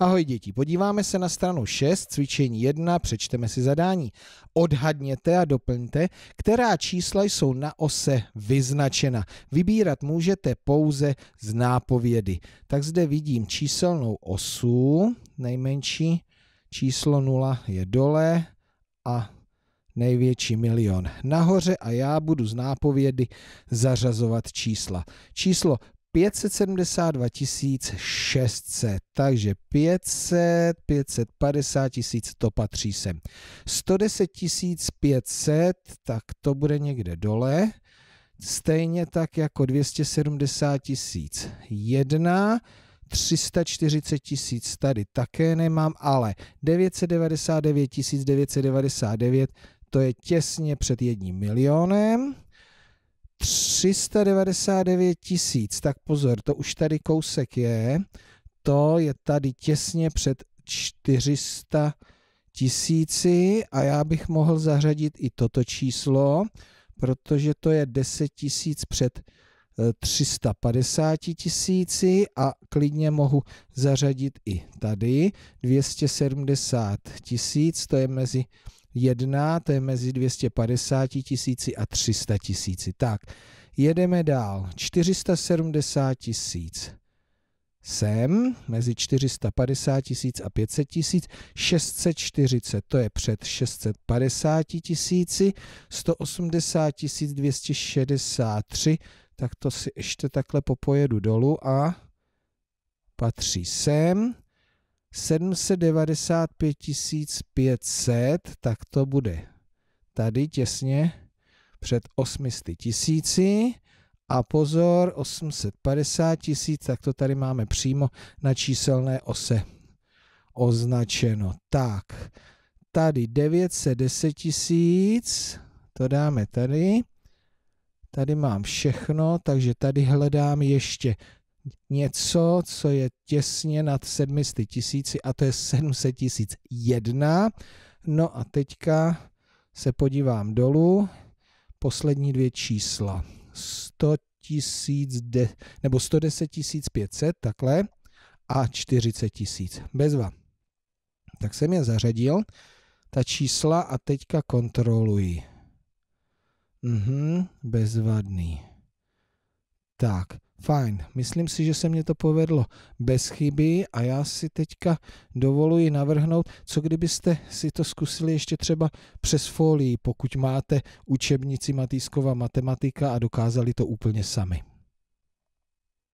Ahoj děti, podíváme se na stranu 6, cvičení 1, přečteme si zadání. Odhadněte a doplňte, která čísla jsou na ose vyznačena. Vybírat můžete pouze z nápovědy. Tak zde vidím číselnou osu, nejmenší číslo 0 je dole a největší milion nahoře a já budu z nápovědy zařazovat čísla. Číslo 572 600, takže 500, 550 tisíc, to patří sem. 110 500, tak to bude někde dole, stejně tak jako 270 tisíc 1, 340 tisíc tady také nemám, ale 999 999 to je těsně před jedním milionem. 399 tisíc, tak pozor, to už tady kousek je, to je tady těsně před 400 tisíci a já bych mohl zařadit i toto číslo, protože to je 10 tisíc před 350 eh, tisíci a klidně mohu zařadit i tady 270 tisíc, to je mezi 1, to je mezi 250 tisíci a 300 tisíci. Tak, jedeme dál. 470 tisíc sem, mezi 450 tisíc a 500 tisíc, 640, to je před 650 tisíci, 180 tisíc 263, tak to si ještě takhle popojedu dolů a patří sem. 795 500, tak to bude tady těsně před 800 tisíci. A pozor, 850 tisíc, tak to tady máme přímo na číselné ose označeno. Tak, tady 910 tisíc, to dáme tady. Tady mám všechno, takže tady hledám ještě něco, co je těsně nad 700 tisíci a to je 700 tisíc jedna. No a teďka se podívám dolů, poslední dvě čísla. 100 tisíc, nebo 110 tisíc 500, takhle, a 40 tisíc, bezva. Tak jsem je zařadil, ta čísla a teďka kontroluji. Mhm, bezvadný. Tak, Fajn, myslím si, že se mě to povedlo bez chyby a já si teďka dovoluji navrhnout, co kdybyste si to zkusili ještě třeba přes folii, pokud máte učebnici Matýskova matematika a dokázali to úplně sami.